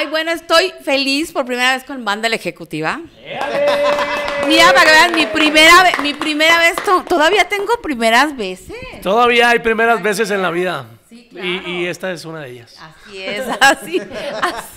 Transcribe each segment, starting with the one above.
Ay, bueno, estoy feliz por primera vez con banda la ejecutiva. Mira, para mi primera, mi primera vez, todavía tengo primeras veces. Todavía hay primeras veces en la vida. Sí, claro. y, esta es una de ellas. Así es, así, así,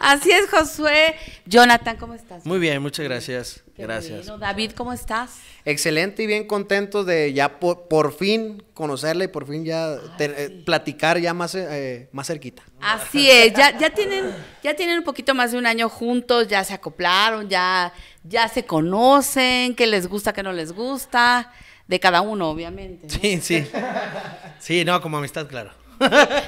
así es, Josué. Jonathan, ¿cómo estás? Muy bien, muchas gracias. Gracias. David, ¿cómo estás? Excelente y bien contento de ya por, fin conocerla y por fin ya ah, eh, platicar ya más, eh, más cerquita. Así es, ya, tienen, ya tienen un poquito más de un año juntos, ya se acoplaron, ya, ya se conocen, qué les gusta, qué no les gusta, de cada uno, obviamente. Sí, sí. Sí, no, como amistad, claro.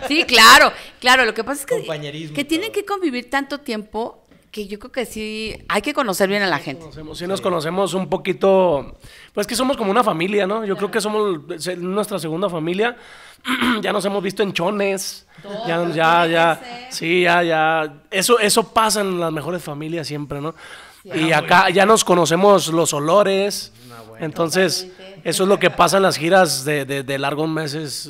Sí, claro, claro. Lo que pasa es que, que tienen que convivir tanto tiempo que yo creo que sí hay que conocer bien a la gente. si sí, nos conocemos un poquito, pues que somos como una familia, ¿no? Yo creo que somos nuestra segunda familia. ya nos hemos visto en chones. ya, ya, ya. Sí, ya, ya. Eso, eso pasa en las mejores familias siempre, ¿no? y ah, acá ya nos conocemos los olores. Ah, Entonces, eso es lo que pasa en las giras de, de, largos meses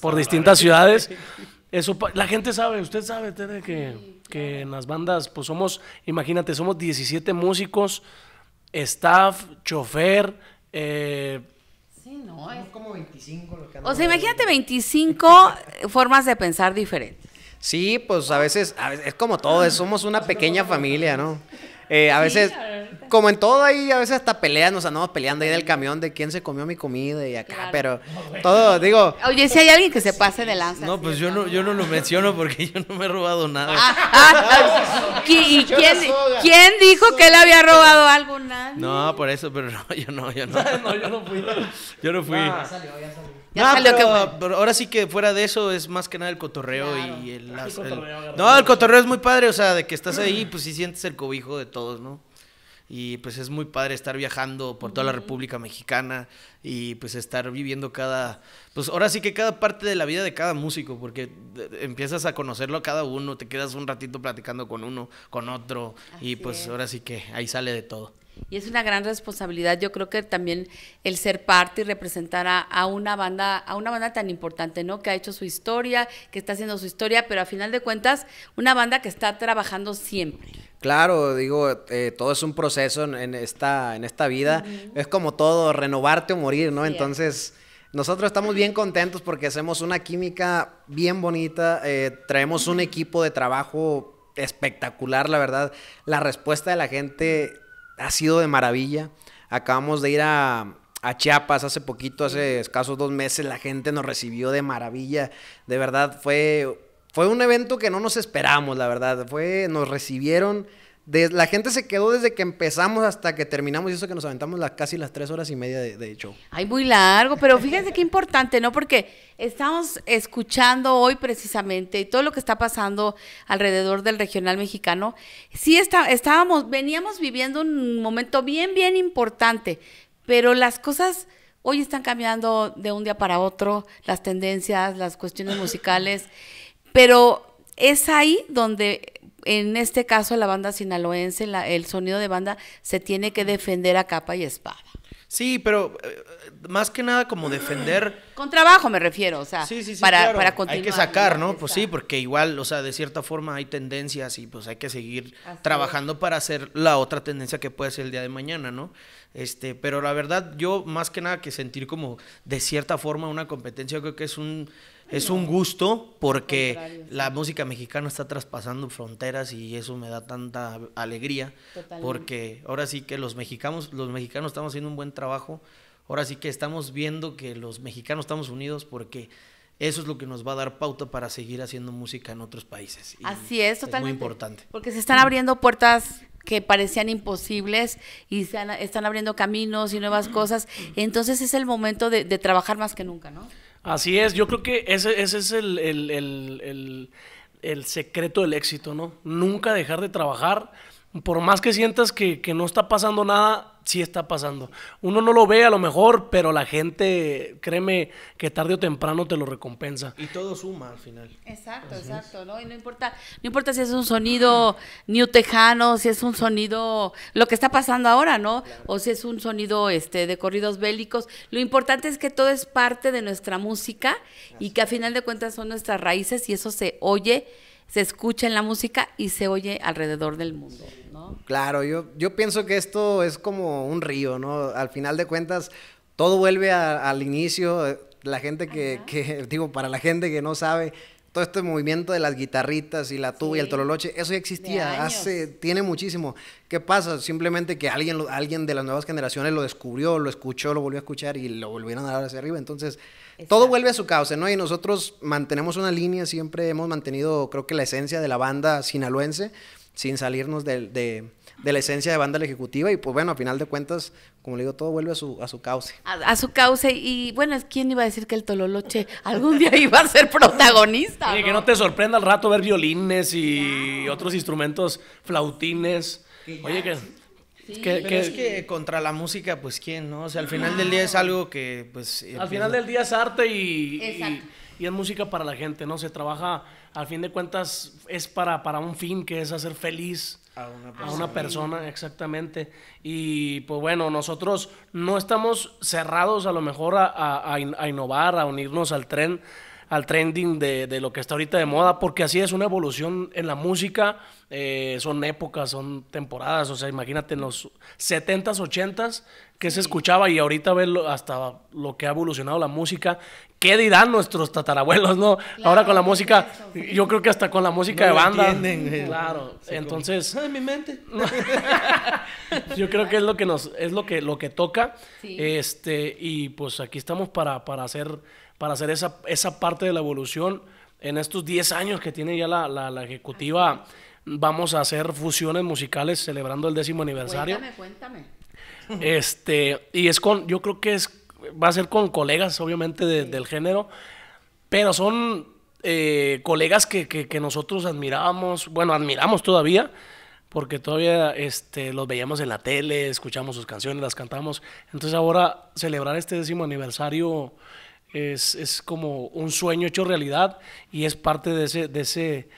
por distintas ciudades. Eso, la gente sabe, usted sabe, Tere, que que en las bandas, pues somos, imagínate, somos 17 músicos, staff, chofer, eh, Sí, no, es como 25 O sea, imagínate 25 formas de pensar diferentes. Sí, pues a veces, a veces es como todo, somos una pequeña familia, ¿no? Eh, a veces, como en todo ahí, a veces hasta peleas, nos andamos peleando ahí del camión de quién se comió mi comida y acá, pero todo, digo. Oye, si hay alguien que se pase de lanza. No, pues yo no, yo no lo menciono porque yo no me he robado nada. Ah, ah, ¿Y, quién, dijo que él había robado algo? nada No, por eso, pero yo no, yo no. no yo no fui. Yo no fui. Ah, salió, ya salió no, ahora sí que fuera de eso es más que nada el cotorreo y el, ah, No, el cotorreo es muy padre, o sea, de que estás ahí, pues sí sientes el cobijo de todos, ¿no? Y pues es muy padre estar viajando por toda la República Mexicana y pues estar viviendo cada, pues ahora sí que cada parte de la vida de cada músico, porque eh, empiezas a conocerlo a cada uno, te quedas un ratito platicando con uno, con otro, y pues ahora sí que ahí sale de todo. Y es una gran responsabilidad, yo creo que también el ser parte y representar a, una banda, a una banda tan importante, ¿no? Que ha hecho su historia, que está haciendo su historia, pero a final de cuentas, una banda que está trabajando siempre. Claro, digo, eh, todo es un proceso en, esta, en esta vida. Es como todo, renovarte o morir, ¿no? Entonces, nosotros estamos bien contentos porque hacemos una química bien bonita, eh, traemos un equipo de trabajo espectacular, la verdad. La respuesta de la gente ha sido de maravilla. Acabamos de ir a, Chiapas hace poquito, hace escasos dos meses, la gente nos recibió de maravilla. De verdad, fue, fue un evento que no nos esperamos, la verdad. Fue, nos recibieron la gente se quedó desde que empezamos hasta que terminamos y eso que nos aventamos las, casi las tres horas y media de, show. Ay, muy largo, pero fíjense qué importante, ¿no? Porque estamos escuchando hoy precisamente todo lo que está pasando alrededor del regional mexicano. Sí, está, estábamos, veníamos viviendo un momento bien, bien importante, pero las cosas hoy están cambiando de un día para otro, las tendencias, las cuestiones musicales, pero es ahí donde en este caso la banda sinaloense, el sonido de banda se tiene que defender a capa y espada. Sí, pero eh, más que nada como defender... Con trabajo me refiero, o sea, sí, sí, sí, para, continuar. Hay que sacar, ¿no? Pues sí, porque igual, o sea, de cierta forma hay tendencias y pues hay que seguir trabajando para hacer la otra tendencia que puede ser el día de mañana, ¿no? Este, pero la verdad, yo más que nada que sentir como de cierta forma una competencia, creo que es un es un gusto porque la música mexicana está traspasando fronteras y eso me da tanta alegría porque ahora sí que los mexicanos, los mexicanos estamos haciendo un buen trabajo, ahora sí que estamos viendo que los mexicanos estamos unidos porque eso es lo que nos va a dar pauta para seguir haciendo música en otros países. Y Así es, totalmente. Es muy importante. Porque se están abriendo puertas que parecían imposibles y se están abriendo caminos y nuevas cosas. Entonces es el momento de, de trabajar más que nunca, ¿no? Así es, yo creo que ese, es el, el, el, el secreto del éxito, ¿no? Nunca dejar de trabajar, por más que sientas que, no está pasando nada, sí está pasando. Uno no lo ve a lo mejor, pero la gente, créeme, que tarde o temprano te lo recompensa. Y todo suma al final. Exacto, exacto, ¿no? Y no importa, no importa si es un sonido new tejano, si es un sonido, lo que está pasando ahora, ¿no? O si es un sonido este de corridos bélicos. Lo importante es que todo es parte de nuestra música y que a final de cuentas son nuestras raíces y eso se oye se escucha en la música y se oye alrededor del mundo, ¿no? Claro, yo, yo pienso que esto es como un río, ¿no? Al final de cuentas, todo vuelve al inicio. Eh, la gente que, que, digo, para la gente que no sabe, todo este movimiento de las guitarritas y la tuba y el tololoche, eso ya existía hace, tiene muchísimo. ¿Qué pasa? Simplemente que alguien, alguien de las nuevas generaciones lo descubrió, lo escuchó, lo volvió a escuchar y lo volvieron a dar hacia arriba. Entonces, todo vuelve a su cauce, ¿no? Y nosotros mantenemos una línea, siempre hemos mantenido, creo que la esencia de la banda sinaloense, sin salirnos del de de la esencia de banda la ejecutiva y pues bueno, a final de cuentas, como le digo, todo vuelve a su, a su cauce. A, su cauce y bueno, ¿quién iba a decir que el Tololoche algún día iba a ser protagonista? Oye, que no te sorprenda al rato ver violines y otros instrumentos flautines. Oye, que... es que contra la música, pues quién, ¿no? O sea, al final del día es algo que, pues... Al final del día es arte y, y, y es música para la gente, ¿no? Se trabaja al fin de cuentas es para, un fin que es hacer feliz a una persona. exactamente. Y pues bueno, nosotros no estamos cerrados a lo mejor a, innovar, a unirnos al tren al trending de, lo que está ahorita de moda, porque así es una evolución en la música, eh, son épocas, son temporadas, o sea, imagínate en los 70s, 80s, que se escuchaba y ahorita ver hasta lo que ha evolucionado la música qué dirán nuestros tatarabuelos, ¿no? Ahora con la música, yo creo que hasta con la música de banda. entienden, eh. claro. entonces. Ah, mi mente. yo creo que es lo que nos, es lo que, lo que toca. Este, y pues aquí estamos para, para hacer, para hacer esa, esa parte de la evolución. En estos 10 años que tiene ya la, la, la ejecutiva, vamos a hacer fusiones musicales celebrando el décimo aniversario. Cuéntame, cuéntame. Este, y es con, yo creo que es va a ser con colegas, obviamente, del género, pero son eh, colegas que, que, nosotros admirábamos, bueno, admiramos todavía, porque todavía este, los veíamos en la tele, escuchamos sus canciones, las cantamos. Entonces ahora celebrar este décimo aniversario es, es como un sueño hecho realidad y es parte de ese, de ese,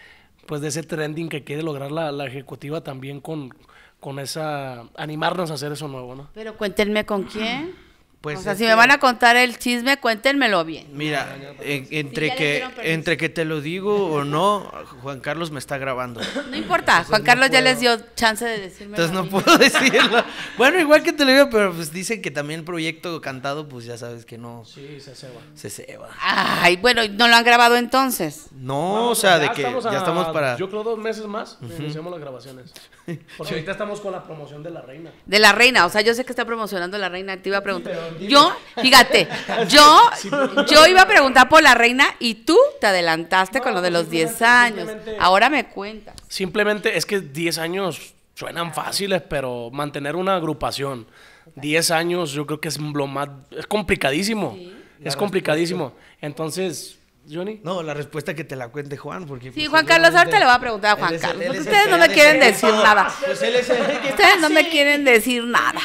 pues de ese trending que quiere lograr la, ejecutiva también con, con esa, animarnos a hacer eso nuevo, ¿no? Pero cuéntenme con quién. Pues o sea, si me este van a contar el chisme, cuéntenmelo bien. Mira, entre, que, entre que te lo digo o no, Juan Carlos me está grabando. No importa, Juan Carlos ya les dio chance de decirme. Entonces no puedo decirlo. bueno, igual que te lo digo, pero pues dicen que también el proyecto cantado, pues ya sabes que no. Sí, se ceba. Se ceba. Ay, bueno, ¿no lo han grabado entonces? No, o pues, sea, de que ya estamos para... Yo creo dos meses más, iniciamos las grabaciones. Porque ahorita estamos con la promoción de La Reina. De La Reina, o sea, yo sé que está promocionando La Reina, te iba a preguntar. Yo, fíjate, yo, yo iba a preguntar por la reina y tú te adelantaste con lo de los 10 pues, años. Ahora me cuenta. Simplemente es que 10 años suenan fáciles, pero mantener una agrupación 10 años yo creo que es lo más, es complicadísimo. Es complicadísimo. Entonces, no, la respuesta que te la cuente Juan, porque... Sí, pues, Juan Carlos, ahorita le va a preguntar a Juan Carlos. Pues ustedes no me quieren decir nada. Ustedes no me quieren decir nada.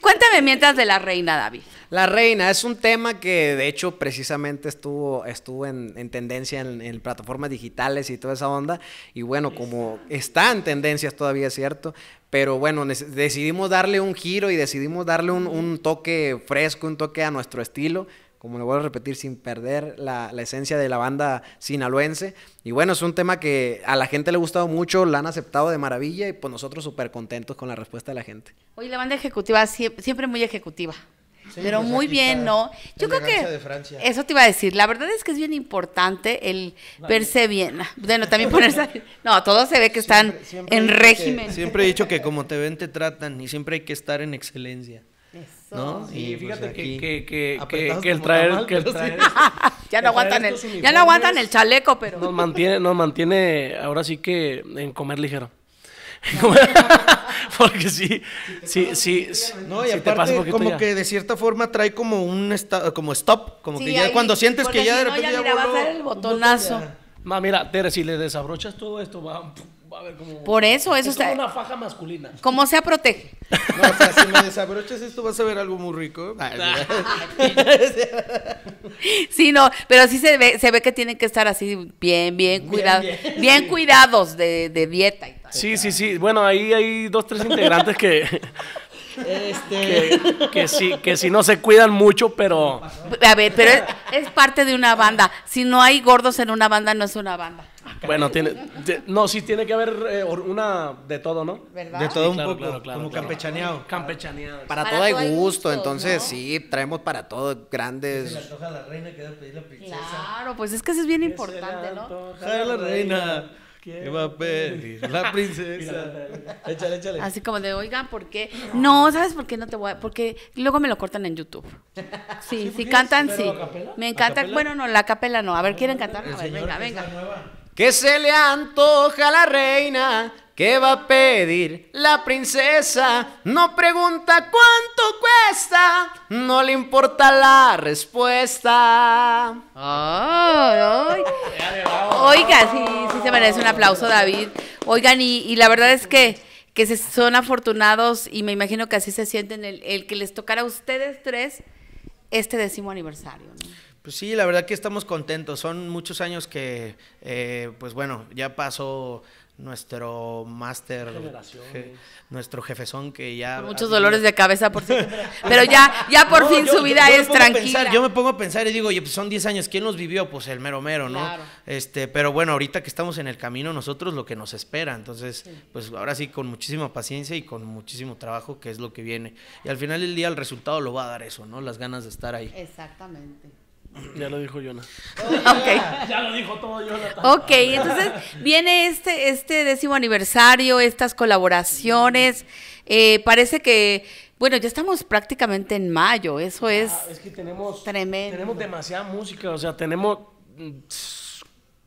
Cuéntame mientras de la reina, David. La reina es un tema que de hecho precisamente estuvo, estuvo en, tendencia en, plataformas digitales y toda esa onda. Y bueno, como está en tendencias todavía, cierto. Pero bueno, decidimos darle un giro y decidimos darle un, un toque fresco, un toque a nuestro estilo como lo voy a repetir, sin perder la, esencia de la banda sinaloense. Y bueno, es un tema que a la gente le ha gustado mucho, la han aceptado de maravilla y pues nosotros súper contentos con la respuesta de la gente. Oye, la banda ejecutiva siempre muy ejecutiva. pero muy bien, ¿no? Yo creo que eso te iba a decir. La verdad es que es bien importante el verse bien. Bueno, también ponerse. No, todo se ve que están en régimen. siempre he dicho que como te ven te tratan y siempre hay que estar en excelencia y pues, fíjate que, el traer, este, ya no aguantan el, ya no aguantan el chaleco, pero nos mantiene, nos mantiene ahora sí que en comer ligero. porque sí, sí, sí. No, y aparte, como que de cierta forma trae como un como stop, como que ya cuando sientes que ya de repente ya, mira, va a ser el botonazo. Mira, Tere, si le desabrochas todo esto, va. Por eso, eso es una faja masculina. ¿Cómo se protege. si me desabrochas esto, vas a ver algo muy rico. Ah, sí, no, pero sí se ve, se ve que tienen que estar así bien, bien cuidados. Bien, cuidados de, dieta y tal. Sí, sí, sí. Bueno, ahí hay dos, tres integrantes que. Este. Que, sí, que si no se cuidan mucho, pero... A ver, pero es, parte de una banda. Si no hay gordos en una banda, no es una banda. Bueno, tiene, no, sí tiene que haber eh, una de todo, ¿no? ¿Verdad? De todo un poco, como campechaneado. Campechaneado. Para, todo hay gusto, entonces sí, traemos para todo grandes. la reina que pedir la princesa. Claro, pues es que eso es bien importante, ¿no? la reina. va a pedir? La princesa. échale, échale. Así como de, oigan, ¿por qué? No, ¿sabes por qué no te voy a.? Porque luego me lo cortan en YouTube. Sí, sí, cantan, sí. Me encanta. Bueno, no, la capela no. A ver, ¿quieren cantar? A ver, venga, venga. ¿Qué se le antoja a la reina, ¿Qué va a pedir la princesa, no pregunta cuánto cuesta, no le importa la respuesta. Ay, ay. Oiga, sí, se merece un aplauso David. Oigan, y, la verdad es que que se son afortunados y me imagino que así se sienten el, que les tocará a ustedes tres este décimo aniversario. ¿no? Pues sí, la verdad que estamos contentos. Son muchos años que, eh, pues bueno, ya pasó nuestro máster, nuestro jefezón que ya... muchos dolores de cabeza, por sí. pero ya, ya por fin su vida es tranquila. yo me pongo a pensar y digo, oye, pues son 10 años, ¿quién los vivió? Pues el mero mero, ¿no? Este, pero bueno, ahorita que estamos en el camino, nosotros lo que nos espera, entonces, pues ahora sí, con muchísima paciencia y con muchísimo trabajo, que es lo que viene. Y al final del día el resultado lo va a dar eso, ¿no? Las ganas de estar ahí. Exactamente. Ya lo dijo Jonah. Ya lo dijo todo Jonathan. Ok, entonces viene este, este décimo aniversario, estas colaboraciones. Eh, parece que, bueno, ya estamos prácticamente en mayo, eso ah, es. es que tenemos. Tremendo. Tenemos demasiada música, o sea, tenemos mm,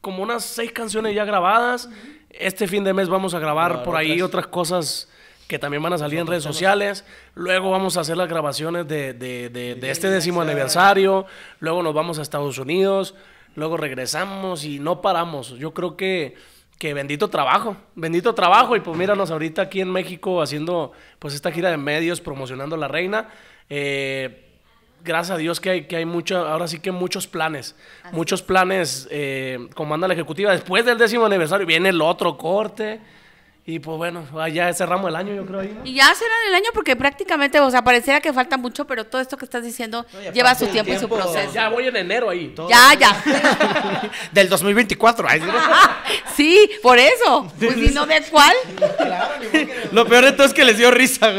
como unas seis canciones ya grabadas. Este fin de mes vamos a grabar por ahí otras cosas que también van a salir en redes sociales. Luego vamos a hacer las grabaciones de, este décimo aniversario. Luego nos vamos a Estados Unidos. Luego regresamos y no paramos. Yo creo que, que bendito trabajo, bendito trabajo. Y pues míranos ahorita aquí en México haciendo pues esta gira de medios, promocionando a La Reina. Eh, gracias a Dios que hay, que mucho, ahora sí que muchos planes, muchos planes eh, comanda la ejecutiva. Después del décimo aniversario viene el otro corte y pues bueno, ah, ya cerramos el año, yo creo. Y ya cerran el año porque prácticamente, o sea, pareciera que falta mucho, pero todo esto que estás diciendo lleva su tiempo, y su proceso. Ya voy en enero ahí. Todo ya, ya. Del 2024. sí, por eso. Pues si no, ¿de cuál? Lo peor de todo es que les dio risa.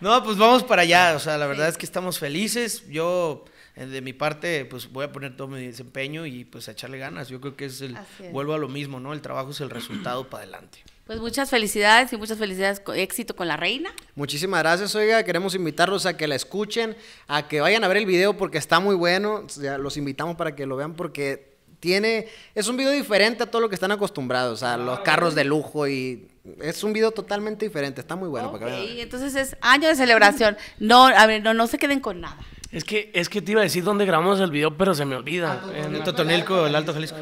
No, pues vamos para allá. O sea, la verdad es que estamos felices. Yo eh, de mi parte, pues voy a poner todo mi desempeño y pues a echarle ganas. Yo creo que es el, es. vuelvo a lo mismo, ¿no? El trabajo es el resultado para adelante. Pues muchas felicidades y muchas felicidades, éxito con la reina. Muchísimas gracias, oiga, queremos invitarlos a que la escuchen, a que vayan a ver el video porque está muy bueno, los invitamos para que lo vean porque tiene, es un video diferente a todo lo que están acostumbrados, a los carros de lujo y es un video totalmente diferente, está muy bueno. para entonces es año de celebración, no, no, se queden con nada. Es que, es que te iba a decir dónde grabamos el video, pero se me olvida. Ah, pues, en el Alto Jalisco.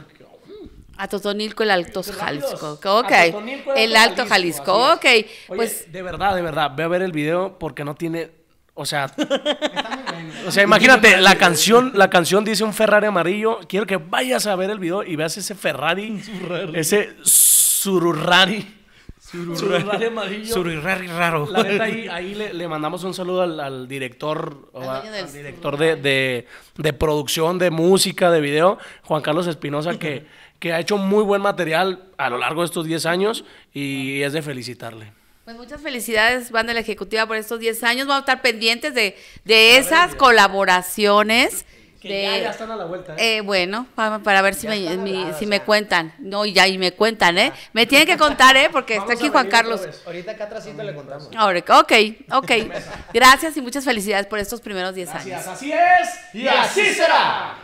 A Totonilco, el Alto Jalisco. Ok. el, Alto Jalisco. Ok. pues... de verdad, de verdad. Ve a ver el video porque no tiene. O sea. o sea, imagínate, la canción, la canción dice un Ferrari amarillo. Quiero que vayas a ver el video y veas ese Ferrari. ese Sururrari. Sururrari amarillo. Sururrari raro. ahí, le, mandamos un saludo al, director, al director de, de, de, producción, de música, de video, Juan Carlos Espinosa, que que ha hecho muy buen material a lo largo de estos 10 años y es de felicitarle. Pues muchas felicidades, banda de la ejecutiva, por estos 10 años. Vamos a estar pendientes de, esas colaboraciones. Que ya, están a la vuelta. ¿eh? Eh, bueno, para, ver si, me, si me cuentan. No, ya, y me cuentan, ¿eh? Me tienen que contar, ¿eh? Porque está aquí Juan Carlos. Ahorita acá atrásito le contamos. Ahora, ok, ok. Gracias y muchas felicidades por estos primeros 10 años. Así es, y así será.